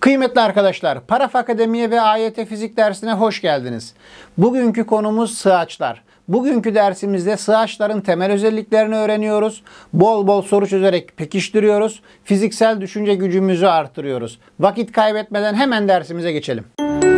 Kıymetli arkadaşlar, Paraf Akademi'ye ve AYT Fizik dersine hoş geldiniz. Bugünkü konumuz sığaçlar. Bugünkü dersimizde sığaçların temel özelliklerini öğreniyoruz. Bol bol soru çözerek pekiştiriyoruz. Fiziksel düşünce gücümüzü artırıyoruz. Vakit kaybetmeden hemen dersimize geçelim. Müzik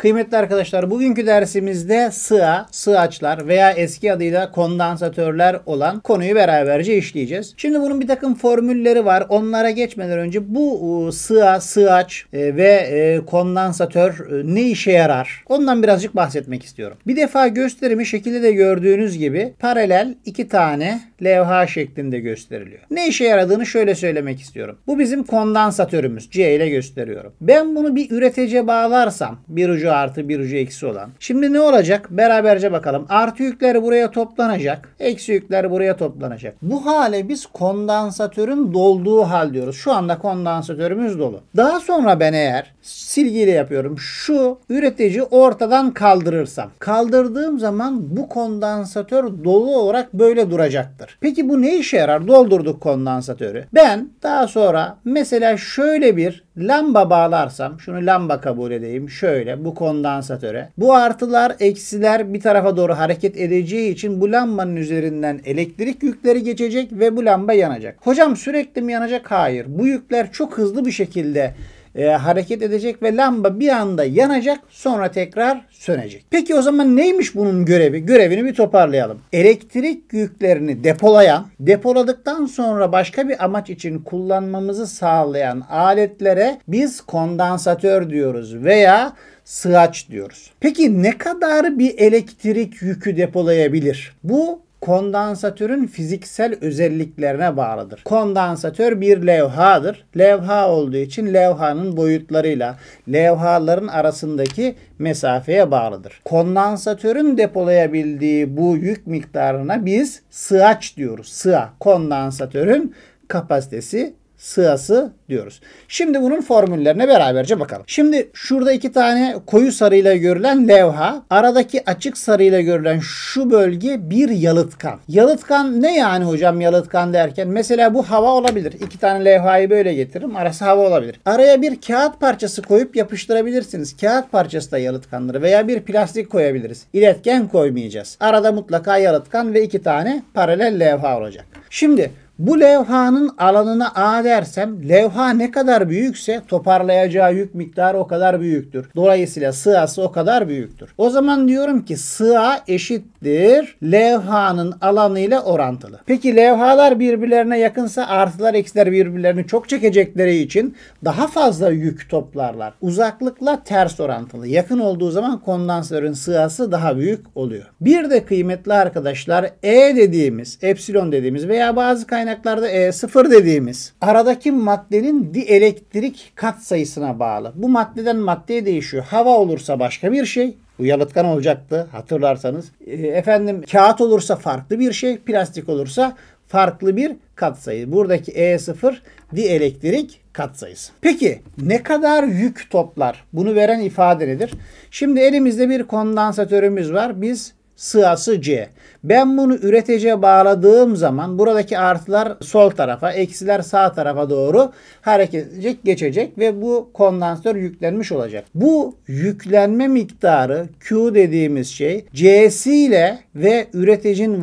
Kıymetli arkadaşlar bugünkü dersimizde sığa, sığaçlar veya eski adıyla kondansatörler olan konuyu beraberce işleyeceğiz. Şimdi bunun bir takım formülleri var. Onlara geçmeden önce bu e, sığa, sığaç e, ve e, kondansatör ne işe yarar? Ondan birazcık bahsetmek istiyorum. Bir defa gösterimi şekilde de gördüğünüz gibi paralel iki tane levha şeklinde gösteriliyor. Ne işe yaradığını şöyle söylemek istiyorum. Bu bizim kondansatörümüz. C ile gösteriyorum. Ben bunu bir üretece bağlarsam bir ucu artı bir ucu eksi olan. Şimdi ne olacak? Beraberce bakalım. Artı yükler buraya toplanacak. Eksi yükler buraya toplanacak. Bu hale biz kondansatörün dolduğu hal diyoruz. Şu anda kondansatörümüz dolu. Daha sonra ben eğer silgiyle yapıyorum. Şu üretici ortadan kaldırırsam. Kaldırdığım zaman bu kondansatör dolu olarak böyle duracaktır yarar. Peki bu ne işe yarar? Doldurduk kondansatörü. Ben daha sonra mesela şöyle bir lamba bağlarsam şunu lamba kabul edeyim. Şöyle bu kondansatöre. Bu artılar eksiler bir tarafa doğru hareket edeceği için bu lambanın üzerinden elektrik yükleri geçecek ve bu lamba yanacak. Hocam sürekli mi yanacak? Hayır. Bu yükler çok hızlı bir şekilde e, hareket edecek ve lamba bir anda yanacak sonra tekrar sönecek. Peki o zaman neymiş bunun görevi? Görevini bir toparlayalım. Elektrik yüklerini depolayan, depoladıktan sonra başka bir amaç için kullanmamızı sağlayan aletlere biz kondansatör diyoruz veya sığaç diyoruz. Peki ne kadar bir elektrik yükü depolayabilir? Bu kondansatörün fiziksel özelliklerine bağlıdır. Kondansatör bir levhadır. Levha olduğu için levhanın boyutlarıyla levhaların arasındaki mesafeye bağlıdır. Kondansatörün depolayabildiği bu yük miktarına biz sığaç diyoruz. Sığa kondansatörün kapasitesi sığası diyoruz. Şimdi bunun formüllerine beraberce bakalım. Şimdi şurada iki tane koyu sarıyla görülen levha, aradaki açık sarıyla görülen şu bölge bir yalıtkan. Yalıtkan ne yani hocam yalıtkan derken? Mesela bu hava olabilir. İki tane levhayı böyle getiririm. Arası hava olabilir. Araya bir kağıt parçası koyup yapıştırabilirsiniz. Kağıt parçası da yalıtkandır veya bir plastik koyabiliriz. İletken koymayacağız. Arada mutlaka yalıtkan ve iki tane paralel levha olacak. Şimdi bu levhanın alanına A dersem levha ne kadar büyükse toparlayacağı yük miktarı o kadar büyüktür. Dolayısıyla sığası o kadar büyüktür. O zaman diyorum ki sığa eşittir levhanın alanıyla orantılı. Peki levhalar birbirlerine yakınsa artılar eksiler birbirlerini çok çekecekleri için daha fazla yük toplarlar. Uzaklıkla ters orantılı. Yakın olduğu zaman kondansörün sığası daha büyük oluyor. Bir de kıymetli arkadaşlar E dediğimiz, epsilon dediğimiz veya bazı kaynaklar kaynaklarda E0 dediğimiz aradaki maddenin dielektrik kat sayısına bağlı. Bu maddeden maddeye değişiyor. Hava olursa başka bir şey. Bu yalıtkan olacaktı hatırlarsanız. E, efendim kağıt olursa farklı bir şey. Plastik olursa farklı bir kat sayısı Buradaki E0 dielektrik sayısı Peki ne kadar yük toplar? Bunu veren ifade nedir? Şimdi elimizde bir kondansatörümüz var. Biz Sıası C. Ben bunu üretece bağladığım zaman buradaki artılar sol tarafa, eksiler sağ tarafa doğru hareket edecek, geçecek ve bu kondansör yüklenmiş olacak. Bu yüklenme miktarı Q dediğimiz şey C'si ile ve üreticinin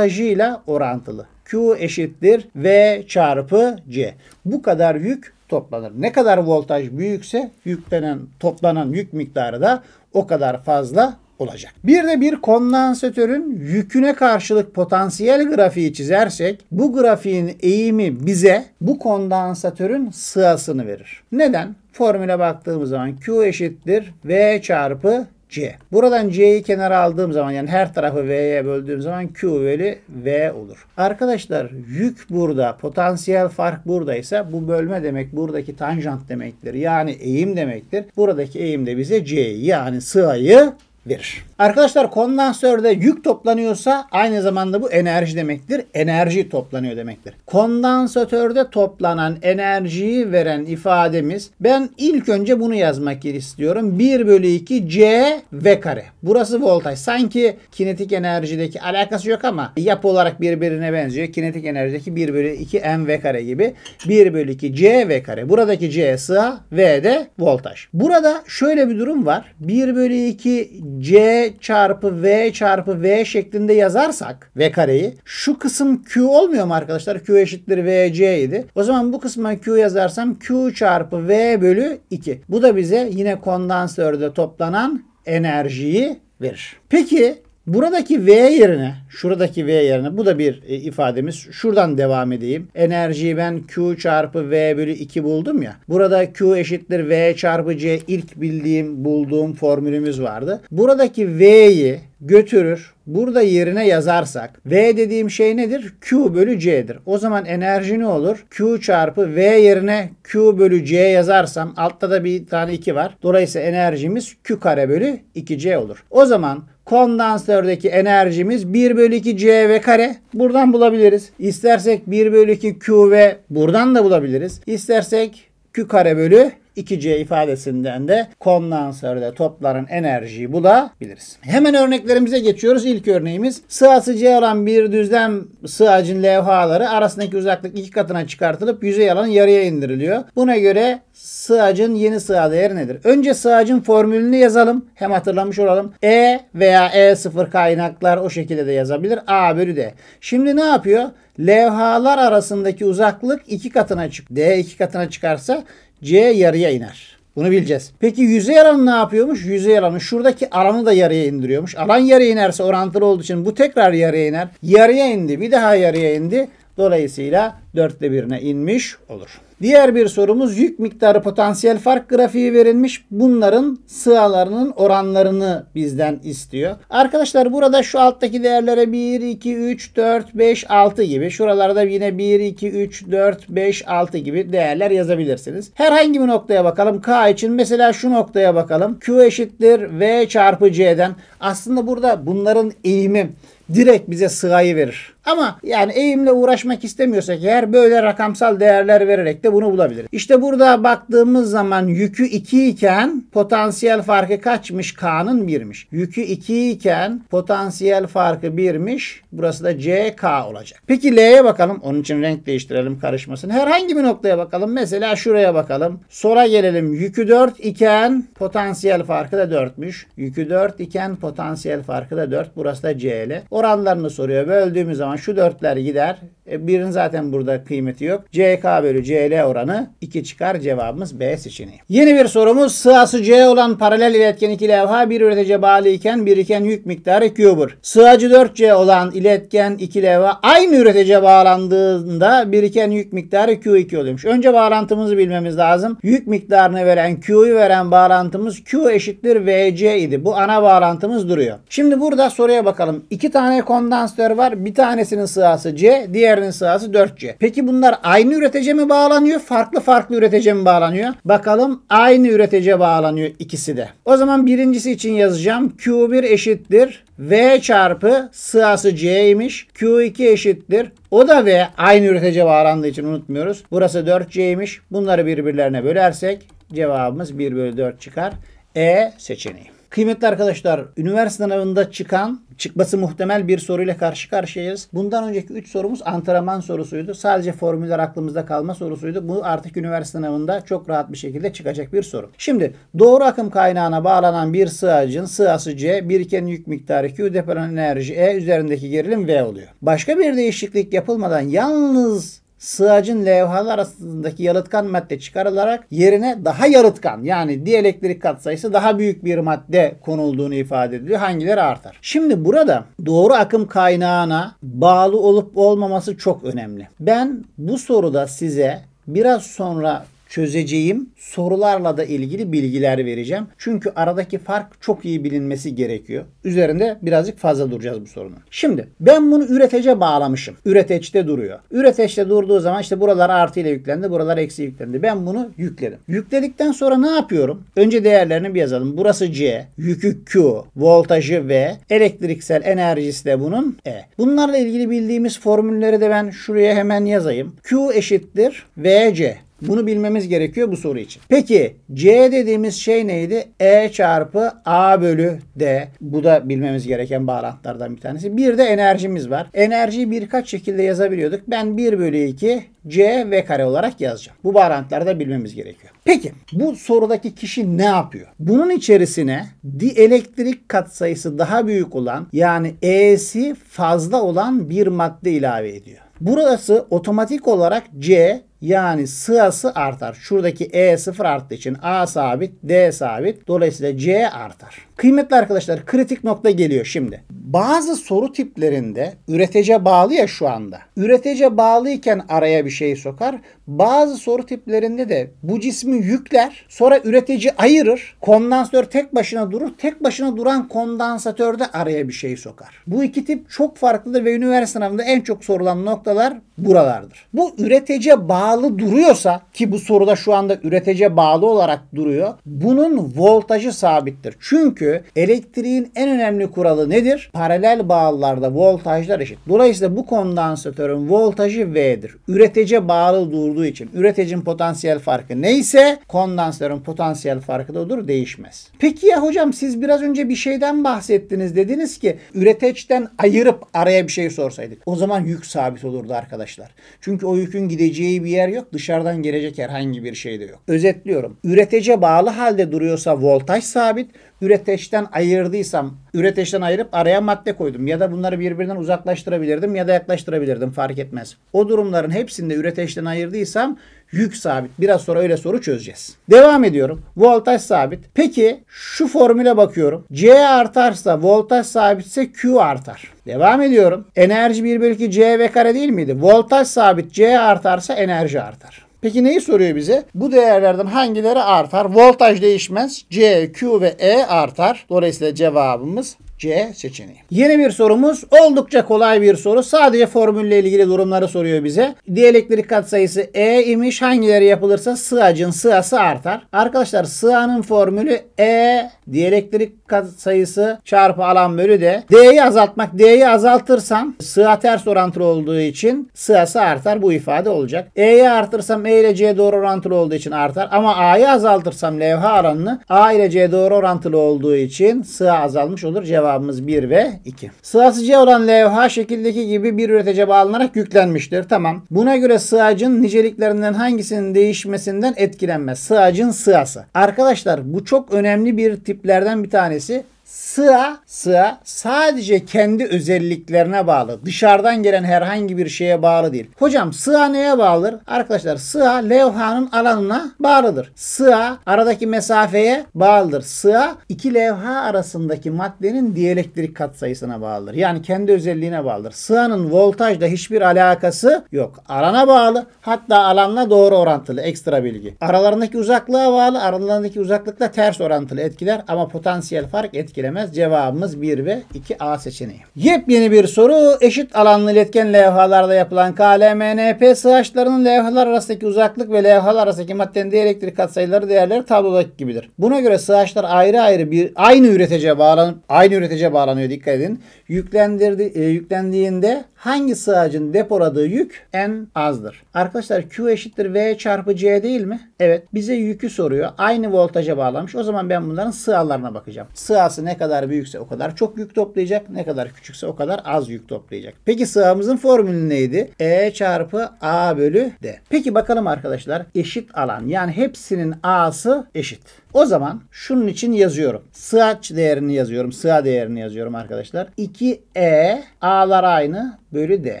ile orantılı. Q eşittir V çarpı C. Bu kadar yük toplanır. Ne kadar voltaj büyükse yüklenen toplanan yük miktarı da o kadar fazla olacak. Bir de bir kondansatörün yüküne karşılık potansiyel grafiği çizersek bu grafiğin eğimi bize bu kondansatörün sığasını verir. Neden? Formüle baktığımız zaman Q eşittir V çarpı C. Buradan C'yi kenara aldığım zaman yani her tarafı V'ye böldüğüm zaman Q bölü V olur. Arkadaşlar yük burada, potansiyel fark buradaysa bu bölme demek buradaki tanjant demektir. Yani eğim demektir. Buradaki eğim de bize C'yi yani sığayı verir. Arkadaşlar kondansörde yük toplanıyorsa aynı zamanda bu enerji demektir. Enerji toplanıyor demektir. Kondansatörde toplanan enerjiyi veren ifademiz ben ilk önce bunu yazmak istiyorum. 1 bölü 2 C V kare. Burası voltaj. Sanki kinetik enerjideki alakası yok ama yapı olarak birbirine benziyor. Kinetik enerjideki 1 bölü 2 M V kare gibi. 1 bölü 2 C V kare. Buradaki C sığa V de voltaj. Burada şöyle bir durum var. 1 bölü 2 C çarpı V çarpı V şeklinde yazarsak V kareyi şu kısım Q olmuyor mu arkadaşlar? Q eşittir V C idi. O zaman bu kısma Q yazarsam Q çarpı V bölü 2. Bu da bize yine kondansörde toplanan enerjiyi verir. Peki Buradaki V yerine, şuradaki V yerine bu da bir e, ifademiz. Şuradan devam edeyim. Enerjiyi ben Q çarpı V bölü 2 buldum ya. Burada Q eşittir V çarpı C ilk bildiğim, bulduğum formülümüz vardı. Buradaki V'yi götürür. Burada yerine yazarsak V dediğim şey nedir? Q bölü C'dir. O zaman enerji ne olur? Q çarpı V yerine Q bölü C yazarsam altta da bir tane 2 var. Dolayısıyla enerjimiz Q kare bölü 2C olur. O zaman kondansördeki enerjimiz 1 bölü 2 CV kare. Buradan bulabiliriz. İstersek 1 bölü 2 QV buradan da bulabiliriz. İstersek Q kare bölü 2C ifadesinden de kondansörde toplanan enerjiyi bulabiliriz. Hemen örneklerimize geçiyoruz. İlk örneğimiz sığası C olan bir düzlem sığacın levhaları arasındaki uzaklık iki katına çıkartılıp yüzey alanı yarıya indiriliyor. Buna göre sığacın yeni sığa değeri nedir? Önce sığacın formülünü yazalım. Hem hatırlamış olalım. E veya E0 kaynaklar o şekilde de yazabilir. A bölü de. Şimdi ne yapıyor? Levhalar arasındaki uzaklık iki katına çık. D iki katına çıkarsa C yarıya iner. Bunu bileceğiz. Peki yüzey alanı ne yapıyormuş? Yüzey alanı şuradaki alanı da yarıya indiriyormuş. Alan yarıya inerse orantılı olduğu için bu tekrar yarıya iner. Yarıya indi. Bir daha yarıya indi. Dolayısıyla dörtte birine inmiş olur. Diğer bir sorumuz yük miktarı potansiyel fark grafiği verilmiş. Bunların sığalarının oranlarını bizden istiyor. Arkadaşlar burada şu alttaki değerlere 1, 2, 3, 4, 5, 6 gibi. Şuralarda yine 1, 2, 3, 4, 5, 6 gibi değerler yazabilirsiniz. Herhangi bir noktaya bakalım. K için mesela şu noktaya bakalım. Q eşittir V çarpı C'den. Aslında burada bunların eğimi direkt bize sığayı verir. Ama yani eğimle uğraşmak istemiyorsak eğer böyle rakamsal değerler vererek de bunu bulabiliriz. İşte burada baktığımız zaman yükü 2 iken potansiyel farkı kaçmış? K'nın 1'miş. Yükü 2 iken potansiyel farkı 1'miş. Burası da CK olacak. Peki L'ye bakalım. Onun için renk değiştirelim karışmasın. Herhangi bir noktaya bakalım. Mesela şuraya bakalım. Sola gelelim. Yükü 4 iken potansiyel farkı da 4'müş. Yükü 4 iken potansiyel farkı da 4. Burası da CL. Oranlarını soruyor. Böldüğümüz zaman zaman şu dörtler gider. E, birin zaten burada kıymeti yok. CK bölü CL oranı 2 çıkar. Cevabımız B seçeneği. Yeni bir sorumuz. Sığası C olan paralel iletken iki levha bir üretece bağlı iken biriken yük miktarı q Q'dur. Sığacı 4C olan iletken iki levha aynı üretece bağlandığında biriken yük miktarı Q2 oluyormuş. Önce bağlantımızı bilmemiz lazım. Yük miktarını veren Q'yu veren bağlantımız Q eşittir VC idi. Bu ana bağlantımız duruyor. Şimdi burada soruya bakalım. İki tane kondansatör var. Bir tane tanesinin sığası C, diğerinin sığası 4C. Peki bunlar aynı üretece mi bağlanıyor? Farklı farklı üretece mi bağlanıyor? Bakalım aynı üretece bağlanıyor ikisi de. O zaman birincisi için yazacağım. Q1 eşittir V çarpı sığası C'ymiş. Q2 eşittir. O da V aynı üretece bağlandığı için unutmuyoruz. Burası 4C'ymiş. Bunları birbirlerine bölersek cevabımız 1 bölü 4 çıkar. E seçeneği. Kıymetli arkadaşlar, üniversite sınavında çıkan, çıkması muhtemel bir soruyla karşı karşıyayız. Bundan önceki 3 sorumuz antrenman sorusuydu. Sadece formüller aklımızda kalma sorusuydu. Bu artık üniversite sınavında çok rahat bir şekilde çıkacak bir soru. Şimdi doğru akım kaynağına bağlanan bir sığacın sığası C, biriken yük miktarı Q, depolan enerji E, üzerindeki gerilim V oluyor. Başka bir değişiklik yapılmadan yalnız sığacın levhalar arasındaki yalıtkan madde çıkarılarak yerine daha yalıtkan yani dielektrik katsayısı daha büyük bir madde konulduğunu ifade ediyor. Hangileri artar? Şimdi burada doğru akım kaynağına bağlı olup olmaması çok önemli. Ben bu soruda size biraz sonra çözeceğim sorularla da ilgili bilgiler vereceğim. Çünkü aradaki fark çok iyi bilinmesi gerekiyor. Üzerinde birazcık fazla duracağız bu sorunun. Şimdi ben bunu üretece bağlamışım. Üreteçte duruyor. Üreteçte durduğu zaman işte buralar artı ile yüklendi, buralar eksi yüklendi. Ben bunu yükledim. Yükledikten sonra ne yapıyorum? Önce değerlerini bir yazalım. Burası C, yükü Q, voltajı V, elektriksel enerjisi de bunun E. Bunlarla ilgili bildiğimiz formülleri de ben şuraya hemen yazayım. Q eşittir VC. Bunu bilmemiz gerekiyor bu soru için. Peki C dediğimiz şey neydi? E çarpı A bölü D. Bu da bilmemiz gereken bağlantılardan bir tanesi. Bir de enerjimiz var. Enerjiyi birkaç şekilde yazabiliyorduk. Ben 1 bölü 2 C V kare olarak yazacağım. Bu bağlantıları da bilmemiz gerekiyor. Peki bu sorudaki kişi ne yapıyor? Bunun içerisine dielektrik katsayısı daha büyük olan yani E'si fazla olan bir madde ilave ediyor. Burası otomatik olarak C yani sığası artar. Şuradaki E sıfır arttığı için A sabit, D sabit. Dolayısıyla C artar. Kıymetli arkadaşlar kritik nokta geliyor şimdi. Bazı soru tiplerinde üretece bağlı ya şu anda. Üretece bağlıyken araya bir şey sokar. Bazı soru tiplerinde de bu cismi yükler. Sonra üretici ayırır. Kondansatör tek başına durur. Tek başına duran kondansatörde araya bir şey sokar. Bu iki tip çok farklıdır ve üniversite sınavında en çok sorulan noktalar buralardır. Bu üretece bağlı duruyorsa ki bu soruda şu anda üretece bağlı olarak duruyor. Bunun voltajı sabittir. Çünkü elektriğin en önemli kuralı nedir? Paralel bağlılarda voltajlar eşit. Dolayısıyla bu kondansatörün voltajı V'dir. Üretece bağlı durduğu için üreticinin potansiyel farkı neyse kondansatörün potansiyel farkı da olur değişmez. Peki ya hocam siz biraz önce bir şeyden bahsettiniz. Dediniz ki üreteçten ayırıp araya bir şey sorsaydık. O zaman yük sabit olurdu arkadaşlar arkadaşlar. Çünkü o yükün gideceği bir yer yok. Dışarıdan gelecek herhangi bir şey de yok. Özetliyorum. Üretece bağlı halde duruyorsa voltaj sabit. Üreteçten ayırdıysam üreteçten ayırıp araya madde koydum. Ya da bunları birbirinden uzaklaştırabilirdim ya da yaklaştırabilirdim fark etmez. O durumların hepsinde üreteçten ayırdıysam Yük sabit. Biraz sonra öyle soru çözeceğiz. Devam ediyorum. Voltaj sabit. Peki şu formüle bakıyorum. C artarsa voltaj sabitse Q artar. Devam ediyorum. Enerji 1 bölü 2 CV kare değil miydi? Voltaj sabit C artarsa enerji artar. Peki neyi soruyor bize? Bu değerlerden hangileri artar? Voltaj değişmez. C, Q ve E artar. Dolayısıyla cevabımız C seçeneği. Yeni bir sorumuz oldukça kolay bir soru. Sadece formülle ilgili durumları soruyor bize. Diyelektrik katsayısı E imiş. Hangileri yapılırsa sığacın sığası artar. Arkadaşlar sığanın formülü E Diyelekleri sayısı çarpı alan bölü de D'yi azaltmak. D'yi azaltırsam sığa ters orantılı olduğu için sığası artar. Bu ifade olacak. E'yi artırsam E ile C doğru orantılı olduğu için artar. Ama A'yı azaltırsam levha alanını A ile C doğru orantılı olduğu için sığa azalmış olur. Cevabımız 1 ve 2. Sığası C olan levha şekildeki gibi bir üretece bağlanarak yüklenmiştir. Tamam. Buna göre sığacın niceliklerinden hangisinin değişmesinden etkilenmez. Sığacın sığası. Arkadaşlar bu çok önemli bir tip tiplerden bir tanesi. Sıa, sıa sadece kendi özelliklerine bağlı. Dışarıdan gelen herhangi bir şeye bağlı değil. Hocam sıa neye bağlıdır? Arkadaşlar sıa levhanın alanına bağlıdır. Sıa aradaki mesafeye bağlıdır. Sıa iki levha arasındaki maddenin diyelektrik katsayısına bağlıdır. Yani kendi özelliğine bağlıdır. Sıa'nın voltajla hiçbir alakası yok. Alana bağlı. Hatta alanla doğru orantılı. Ekstra bilgi. Aralarındaki uzaklığa bağlı. Aralarındaki uzaklıkla ters orantılı etkiler ama potansiyel fark etkiler etkilemez. Cevabımız 1 ve 2 A seçeneği. Yepyeni bir soru. Eşit alanlı iletken levhalarda yapılan KLMNP sığaçlarının levhalar arasındaki uzaklık ve levhalar arasındaki maddenin diğer elektrik katsayıları değerleri tablodaki gibidir. Buna göre sığaçlar ayrı ayrı bir aynı üretece bağlanıp aynı üretece bağlanıyor dikkat edin. Yüklendirdi, e, yüklendiğinde hangi sığacın depoladığı yük en azdır. Arkadaşlar Q eşittir V çarpı C değil mi? Evet. Bize yükü soruyor. Aynı voltaja bağlamış. O zaman ben bunların sığalarına bakacağım. Sığası ne kadar büyükse o kadar çok yük toplayacak. Ne kadar küçükse o kadar az yük toplayacak. Peki sığamızın formülü neydi? E çarpı A bölü D. Peki bakalım arkadaşlar. Eşit alan. Yani hepsinin A'sı eşit. O zaman şunun için yazıyorum. Sığaç değerini yazıyorum. Sığa değerini yazıyorum arkadaşlar. 2E A'lar aynı bölü D.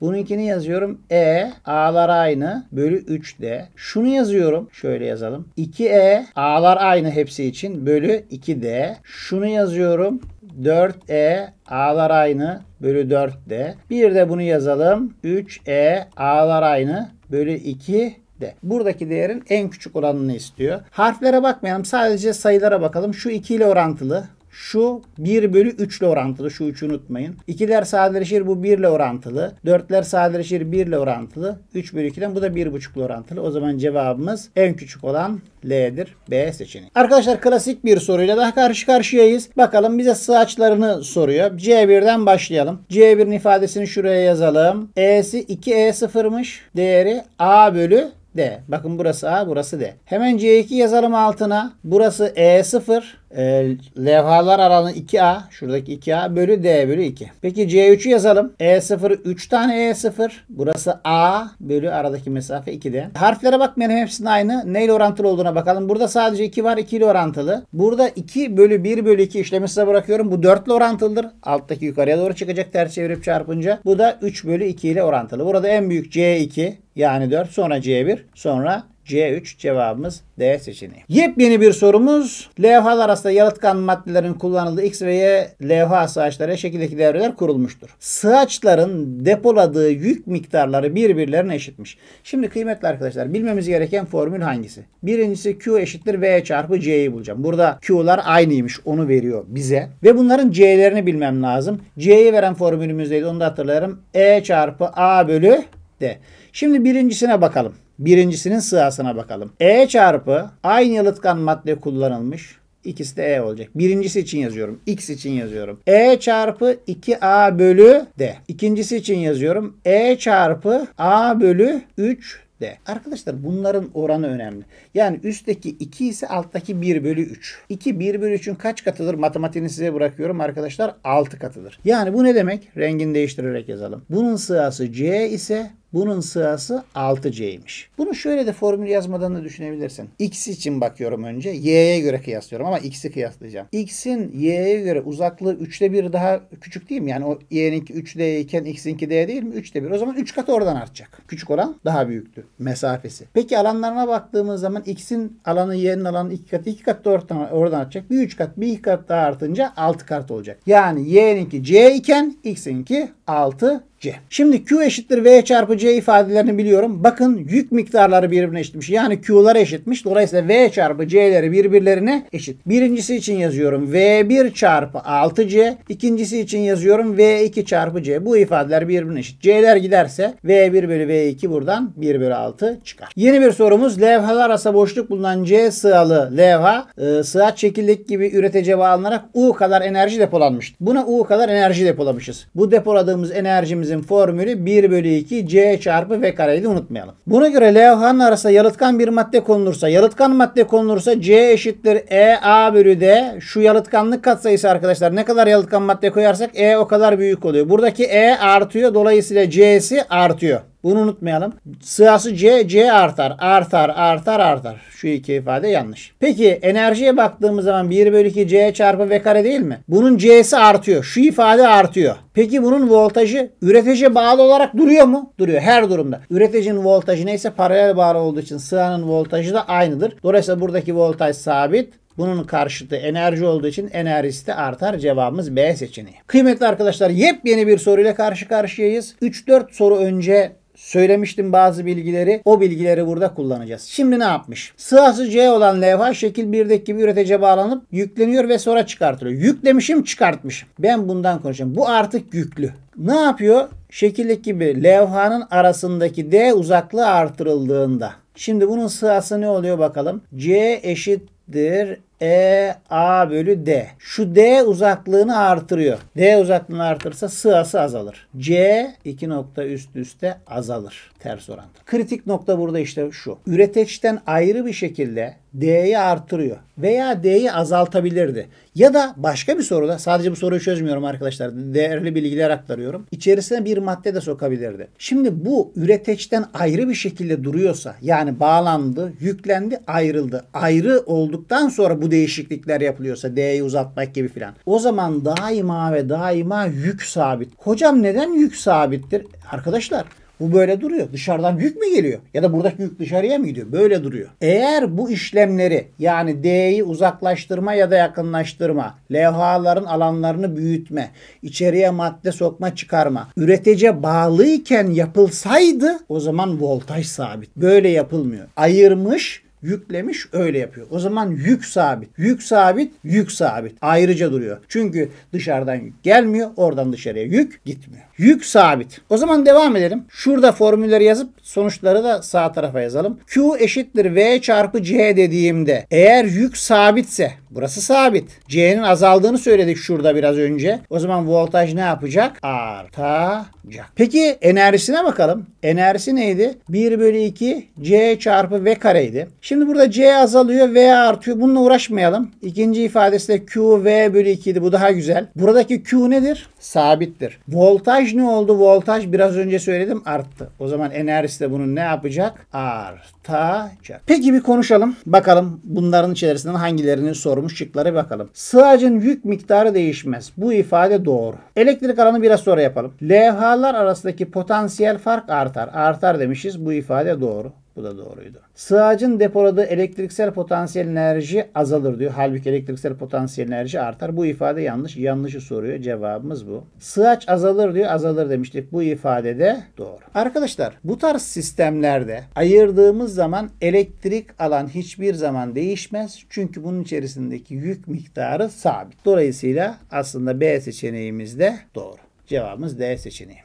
Bununkini yazıyorum. E A'lar aynı bölü 3D. Şunu yazıyorum. Şöyle yazalım. 2E A'lar aynı hepsi için bölü 2D. Şunu yazıyorum. 4E A'lar aynı bölü 4D. Bir de bunu yazalım. 3E A'lar aynı bölü 2 de. Buradaki değerin en küçük oranını istiyor. Harflere bakmayalım. Sadece sayılara bakalım. Şu 2 ile orantılı. Şu 1 bölü 3 ile orantılı. Şu 3'ü unutmayın. 2'ler sadeleşir bu 1 ile orantılı. 4'ler sadeleşir 1 ile orantılı. 3 bölü 2'den bu da 1,5 ile orantılı. O zaman cevabımız en küçük olan L'dir. B seçeneği. Arkadaşlar klasik bir soruyla daha karşı karşıyayız. Bakalım bize sığaçlarını soruyor. C1'den başlayalım. C1'in ifadesini şuraya yazalım. E'si 2E0'mış. Değeri A bölü de Bakın burası A burası D. Hemen C2 yazalım altına. Burası E0 ee, levhalar aralığı 2A. Şuradaki 2A bölü D bölü 2. Peki C3'ü yazalım. e 0 3 tane E0. Burası A bölü aradaki mesafe 2D. Harflere bakmayalım hepsinin aynı. Neyle orantılı olduğuna bakalım. Burada sadece 2 var. 2 ile orantılı. Burada 2 bölü 1 bölü 2 işlemi size bırakıyorum. Bu 4 ile orantılıdır. Alttaki yukarıya doğru çıkacak ters çevirip çarpınca. Bu da 3 bölü 2 ile orantılı. Burada en büyük C2 yani 4 sonra C1 sonra C3 cevabımız D seçeneği. Yepyeni bir sorumuz. Levhalar arasında yalıtkan maddelerin kullanıldığı X ve Y levha sığaçlara şekildeki devreler kurulmuştur. Sığaçların depoladığı yük miktarları birbirlerine eşitmiş. Şimdi kıymetli arkadaşlar bilmemiz gereken formül hangisi? Birincisi Q eşittir V çarpı C'yi bulacağım. Burada Q'lar aynıymış onu veriyor bize. Ve bunların C'lerini bilmem lazım. C'yi veren formülümüz neydi onu da hatırlarım. E çarpı A bölü D. Şimdi birincisine bakalım. Birincisinin sığasına bakalım. E çarpı aynı yalıtkan madde kullanılmış. İkisi de E olacak. Birincisi için yazıyorum. X için yazıyorum. E çarpı 2A bölü D. İkincisi için yazıyorum. E çarpı A bölü 3 de. Arkadaşlar bunların oranı önemli. Yani üstteki 2 ise alttaki 1 bölü 3. 2 1 bölü 3'ün kaç katıdır? Matematiğini size bırakıyorum arkadaşlar. 6 katıdır. Yani bu ne demek? Rengini değiştirerek yazalım. Bunun sığası C ise bunun sırası 6C'ymiş. Bunu şöyle de formül yazmadan da düşünebilirsin. X için bakıyorum önce. Y'ye göre kıyaslıyorum ama X'i kıyaslayacağım. X'in Y'ye göre uzaklığı 3'te 1 daha küçük değil mi? Yani o Y'ninki 3D iken X'inki D değil mi? 3'te 1. O zaman 3 kat oradan artacak. Küçük olan daha büyüktü mesafesi. Peki alanlarına baktığımız zaman X'in alanı Y'nin alanı 2 katı 2 katı oradan, oradan artacak. Bir 3 kat bir 2 kat daha artınca 6 kat olacak. Yani Y'ninki C iken X'inki 6 C. Şimdi Q eşittir V çarpı C ifadelerini biliyorum. Bakın yük miktarları birbirine eşitmiş. Yani Q'lar eşitmiş. Dolayısıyla V çarpı C'leri birbirlerine eşit. Birincisi için yazıyorum V1 çarpı 6C. İkincisi için yazıyorum V2 çarpı C. Bu ifadeler birbirine eşit. C'ler giderse V1 bölü V2 buradan 1 bölü 6 çıkar. Yeni bir sorumuz. Levhalar arası boşluk bulunan C sığalı levha e, sığaç gibi üretece bağlanarak U kadar enerji depolanmıştır. Buna U kadar enerji depolamışız. Bu depoladığımız enerjimizin kuvvetimizin formülü 1 bölü 2 C çarpı V kareydi unutmayalım. Buna göre levhanın arasında yalıtkan bir madde konulursa, yalıtkan madde konulursa C eşittir E A bölü D. Şu yalıtkanlık katsayısı arkadaşlar ne kadar yalıtkan madde koyarsak E o kadar büyük oluyor. Buradaki E artıyor dolayısıyla C'si artıyor. Bunu unutmayalım. Sırası C, C artar, artar, artar, artar. Şu iki ifade yanlış. Peki enerjiye baktığımız zaman 1 bölü 2 C çarpı V kare değil mi? Bunun C'si artıyor. Şu ifade artıyor. Peki bunun voltajı üretici bağlı olarak duruyor mu? Duruyor her durumda. Üreticinin voltajı neyse paralel bağlı olduğu için sıranın voltajı da aynıdır. Dolayısıyla buradaki voltaj sabit. Bunun karşıtı enerji olduğu için enerjisi de artar. Cevabımız B seçeneği. Kıymetli arkadaşlar yepyeni bir soruyla karşı karşıyayız. 3-4 soru önce söylemiştim bazı bilgileri. O bilgileri burada kullanacağız. Şimdi ne yapmış? Sığası C olan levha şekil 1'deki gibi üretece bağlanıp yükleniyor ve sonra çıkartılıyor. Yüklemişim çıkartmışım. Ben bundan konuşacağım. Bu artık yüklü. Ne yapıyor? Şekildeki gibi levhanın arasındaki D uzaklığı artırıldığında. Şimdi bunun sığası ne oluyor bakalım? C eşittir e A bölü D. Şu D uzaklığını artırıyor. D uzaklığını artırsa sığası azalır. C iki nokta üst üste azalır ters orantı. Kritik nokta burada işte şu. Üreteçten ayrı bir şekilde D'yi artırıyor veya D'yi azaltabilirdi. Ya da başka bir soruda sadece bu soruyu çözmüyorum arkadaşlar. Değerli bilgiler aktarıyorum. İçerisine bir madde de sokabilirdi. Şimdi bu üreteçten ayrı bir şekilde duruyorsa yani bağlandı, yüklendi, ayrıldı. Ayrı olduktan sonra bu değişiklikler yapılıyorsa D'yi uzatmak gibi filan. O zaman daima ve daima yük sabit. Hocam neden yük sabittir? Arkadaşlar bu böyle duruyor. Dışarıdan yük mü geliyor? Ya da buradaki yük dışarıya mı gidiyor? Böyle duruyor. Eğer bu işlemleri yani D'yi uzaklaştırma ya da yakınlaştırma, levhaların alanlarını büyütme, içeriye madde sokma çıkarma, üretece bağlıyken yapılsaydı o zaman voltaj sabit. Böyle yapılmıyor. Ayırmış yüklemiş öyle yapıyor. O zaman yük sabit. Yük sabit, yük sabit. Ayrıca duruyor. Çünkü dışarıdan yük gelmiyor. Oradan dışarıya yük gitmiyor. Yük sabit. O zaman devam edelim. Şurada formülleri yazıp sonuçları da sağ tarafa yazalım. Q eşittir V çarpı C dediğimde eğer yük sabitse burası sabit. C'nin azaldığını söyledik şurada biraz önce. O zaman voltaj ne yapacak? Artacak. Peki enerjisine bakalım. Enerjisi neydi? 1 bölü 2 C çarpı V kareydi. Şimdi Şimdi burada C azalıyor, V artıyor. Bununla uğraşmayalım. İkinci ifadesi de Q, V bölü 2 Bu daha güzel. Buradaki Q nedir? Sabittir. Voltaj ne oldu? Voltaj biraz önce söyledim arttı. O zaman enerjisi de bunun ne yapacak? Artacak. Peki bir konuşalım. Bakalım bunların içerisinden hangilerini sormuş şıklara bakalım. Sığacın yük miktarı değişmez. Bu ifade doğru. Elektrik alanı biraz sonra yapalım. Levhalar arasındaki potansiyel fark artar. Artar demişiz. Bu ifade doğru. Bu da doğruydu. Sığacın depoladığı elektriksel potansiyel enerji azalır diyor. Halbuki elektriksel potansiyel enerji artar. Bu ifade yanlış. Yanlışı soruyor. Cevabımız bu. Sığaç azalır diyor. Azalır demiştik. Bu ifade de doğru. Arkadaşlar bu tarz sistemlerde ayırdığımız zaman elektrik alan hiçbir zaman değişmez. Çünkü bunun içerisindeki yük miktarı sabit. Dolayısıyla aslında B seçeneğimiz de doğru. Cevabımız D seçeneği.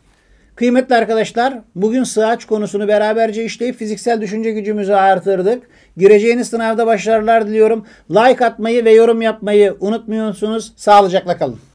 Kıymetli arkadaşlar, bugün sığaç konusunu beraberce işleyip fiziksel düşünce gücümüzü artırdık. Gireceğiniz sınavda başarılar diliyorum. Like atmayı ve yorum yapmayı unutmuyorsunuz. Sağlıcakla kalın.